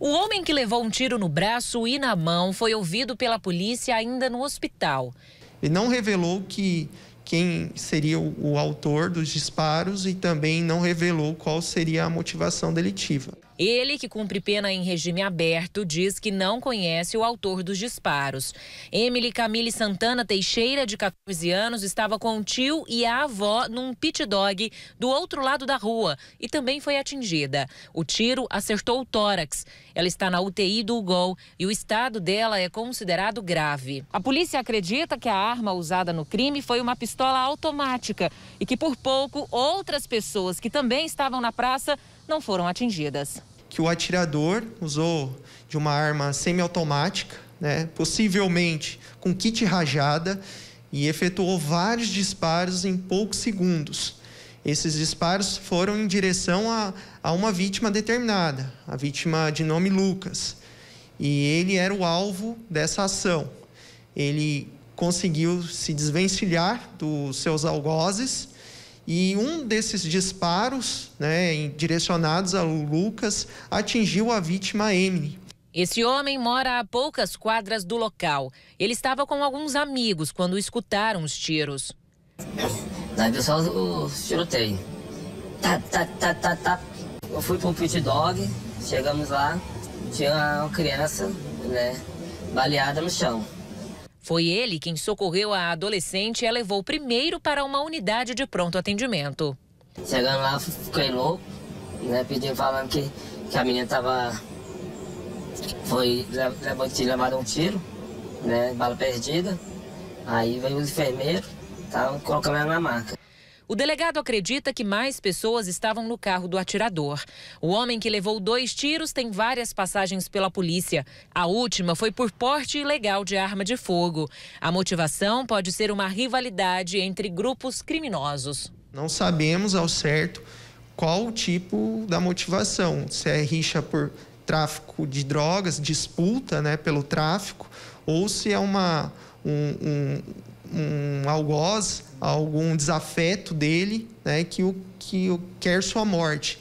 O homem que levou um tiro no braço e na mão foi ouvido pela polícia ainda no hospital. Ele não revelou que quem seria o, o autor dos disparos e também não revelou qual seria a motivação delitiva. Ele, que cumpre pena em regime aberto, diz que não conhece o autor dos disparos. Emily Camille Santana Teixeira, de 14 anos, estava com o tio e a avó num pit dog do outro lado da rua e também foi atingida. O tiro acertou o tórax. Ela está na UTI do Gol e o estado dela é considerado grave. A polícia acredita que a arma usada no crime foi uma pistola automática e que por pouco outras pessoas que também estavam na praça não foram atingidas que o atirador usou de uma arma semiautomática, né, possivelmente com kit rajada, e efetuou vários disparos em poucos segundos. Esses disparos foram em direção a, a uma vítima determinada, a vítima de nome Lucas. E ele era o alvo dessa ação. Ele conseguiu se desvencilhar dos seus algozes e um desses disparos, né, direcionados a Lucas, atingiu a vítima Emily. Esse homem mora a poucas quadras do local. Ele estava com alguns amigos quando escutaram os tiros. Daí viu só Tá, tá, tá, tá, tá. Eu fui para um pit dog, chegamos lá, tinha uma criança, né, baleada no chão. Foi ele quem socorreu a adolescente e a levou primeiro para uma unidade de pronto atendimento. Chegando lá, fiquei louco, né? Pediu falando que, que a menina tava. Foi levado um tiro, né? Bala perdida. Aí veio os enfermeiros, estavam colocando ela na maca. O delegado acredita que mais pessoas estavam no carro do atirador. O homem que levou dois tiros tem várias passagens pela polícia. A última foi por porte ilegal de arma de fogo. A motivação pode ser uma rivalidade entre grupos criminosos. Não sabemos ao certo qual o tipo da motivação, se é rixa por tráfico de drogas, disputa né, pelo tráfico, ou se é uma, um, um um algoz, algum desafeto dele, né, que o que o quer sua morte.